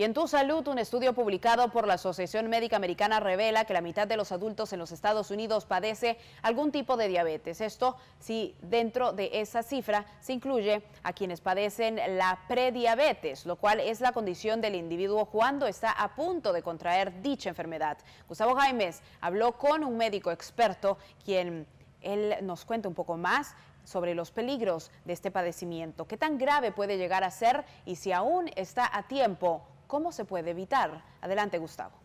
Y en Tu Salud, un estudio publicado por la Asociación Médica Americana revela que la mitad de los adultos en los Estados Unidos padece algún tipo de diabetes. Esto si dentro de esa cifra se incluye a quienes padecen la prediabetes, lo cual es la condición del individuo cuando está a punto de contraer dicha enfermedad. Gustavo Jaimes habló con un médico experto quien él nos cuenta un poco más sobre los peligros de este padecimiento, qué tan grave puede llegar a ser y si aún está a tiempo ¿Cómo se puede evitar? Adelante, Gustavo.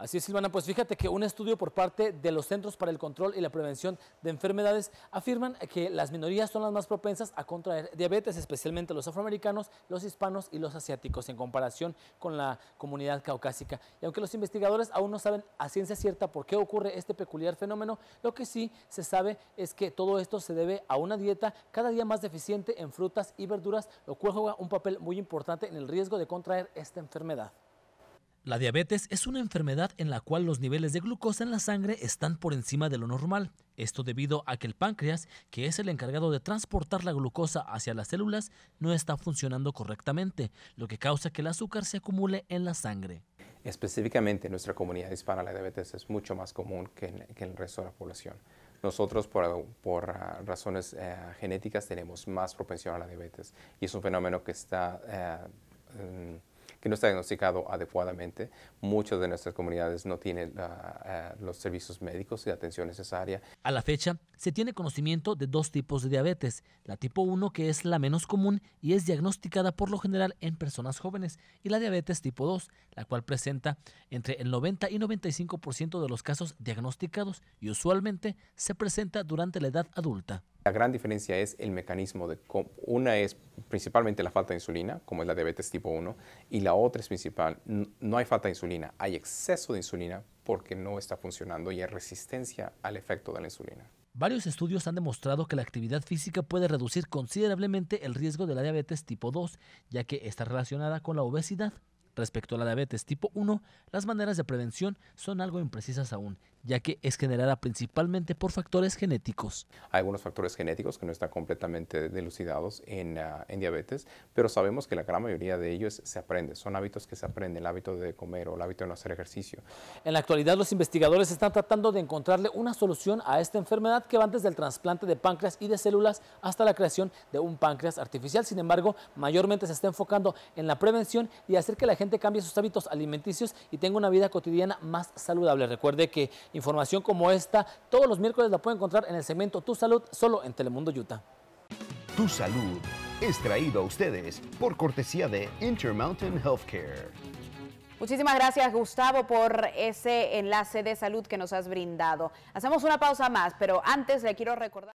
Así es, Silvana, pues fíjate que un estudio por parte de los Centros para el Control y la Prevención de Enfermedades afirman que las minorías son las más propensas a contraer diabetes, especialmente los afroamericanos, los hispanos y los asiáticos, en comparación con la comunidad caucásica. Y aunque los investigadores aún no saben a ciencia cierta por qué ocurre este peculiar fenómeno, lo que sí se sabe es que todo esto se debe a una dieta cada día más deficiente en frutas y verduras, lo cual juega un papel muy importante en el riesgo de contraer esta enfermedad. La diabetes es una enfermedad en la cual los niveles de glucosa en la sangre están por encima de lo normal. Esto debido a que el páncreas, que es el encargado de transportar la glucosa hacia las células, no está funcionando correctamente, lo que causa que el azúcar se acumule en la sangre. Específicamente en nuestra comunidad hispana la diabetes es mucho más común que en, el resto de la población. Nosotros por, ah, razones eh, genéticas tenemos más propensión a la diabetes y es un fenómeno que está... Eh, que no está diagnosticado adecuadamente. Muchas de nuestras comunidades no tienen ah, ah, los servicios médicos y atención necesaria. A la fecha, se tiene conocimiento de dos tipos de diabetes, la tipo 1 que es la menos común y es diagnosticada por lo general en personas jóvenes, y la diabetes tipo 2, la cual presenta entre el 90 y 95% de los casos diagnosticados y usualmente se presenta durante la edad adulta. La gran diferencia es el mecanismo de una es principalmente la falta de insulina, como es la diabetes tipo 1, y la otra es principal, no hay falta de insulina, hay exceso de insulina porque no está funcionando y hay resistencia al efecto de la insulina. Varios estudios han demostrado que la actividad física puede reducir considerablemente el riesgo de la diabetes tipo 2, ya que está relacionada con la obesidad. Respecto a la diabetes tipo 1, las maneras de prevención son algo imprecisas aún, ya que es generada principalmente por factores genéticos. Hay algunos factores genéticos que no están completamente delucidados ah, en, diabetes, pero sabemos que la gran mayoría de ellos se aprende, son hábitos que se aprenden, el hábito de comer o el hábito de no hacer ejercicio. En la actualidad los investigadores están tratando de encontrarle una solución a esta enfermedad que va desde el trasplante de páncreas y de células hasta la creación de un páncreas artificial. Sin embargo, mayormente se está enfocando en la prevención y hacer que la gente cambie sus hábitos alimenticios y tenga una vida cotidiana más saludable. Recuerde que información como esta todos los miércoles la puede encontrar en el segmento Tu Salud solo en Telemundo Utah. Tu Salud es traído a ustedes por cortesía de Intermountain Healthcare. Muchísimas gracias Gustavo por ese enlace de salud que nos has brindado. Hacemos una pausa más, pero antes le quiero recordar...